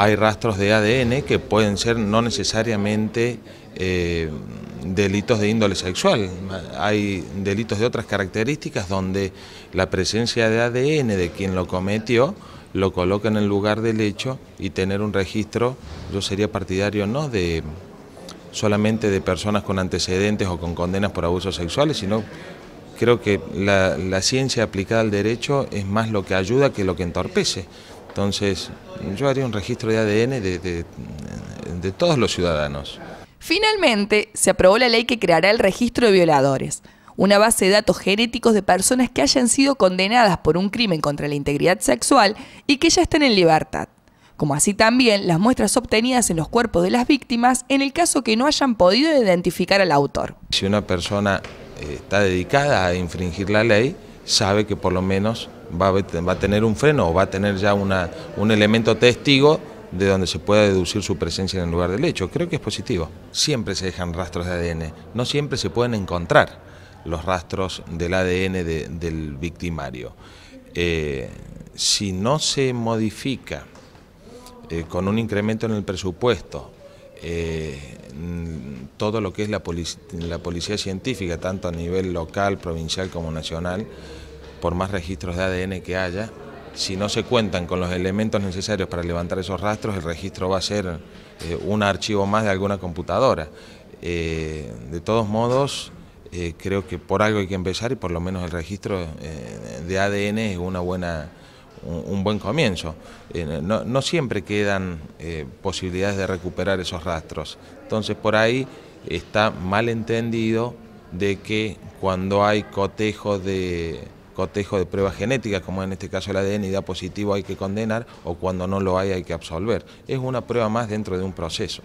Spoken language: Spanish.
hay rastros de ADN que pueden ser no necesariamente eh, delitos de índole sexual. Hay delitos de otras características donde la presencia de ADN de quien lo cometió lo coloca en el lugar del hecho y tener un registro, yo sería partidario no de solamente de personas con antecedentes o con condenas por abusos sexuales, sino creo que la ciencia aplicada al derecho es más lo que ayuda que lo que entorpece. Entonces, yo haría un registro de ADN de, todos los ciudadanos. Finalmente, se aprobó la ley que creará el registro de violadores, una base de datos genéticos de personas que hayan sido condenadas por un crimen contra la integridad sexual y que ya estén en libertad, como así también las muestras obtenidas en los cuerpos de las víctimas en el caso que no hayan podido identificar al autor. Si una persona eh, está dedicada a infringir la ley, sabe que por lo menos va a, tener un freno o va a tener ya una, un elemento testigo de donde se pueda deducir su presencia en el lugar del hecho. Creo que es positivo. Siempre se dejan rastros de ADN, no siempre se pueden encontrar los rastros del ADN del victimario. Eh, si no se modifica eh, con un incremento en el presupuesto eh, todo lo que es la, la policía científica, tanto a nivel local, provincial como nacional, por más registros de ADN que haya, si no se cuentan con los elementos necesarios para levantar esos rastros, el registro va a ser eh, un archivo más de alguna computadora. Eh, de todos modos, eh, creo que por algo hay que empezar y por lo menos el registro de ADN es una buena, un, buen comienzo. No, no, siempre quedan posibilidades de recuperar esos rastros. Entonces, por ahí está mal entendido de que cuando hay cotejo de cotejo de pruebas genéticas, como en este caso el ADN y da positivo hay que condenar o cuando no lo hay hay que absolver. Es una prueba más dentro de un proceso.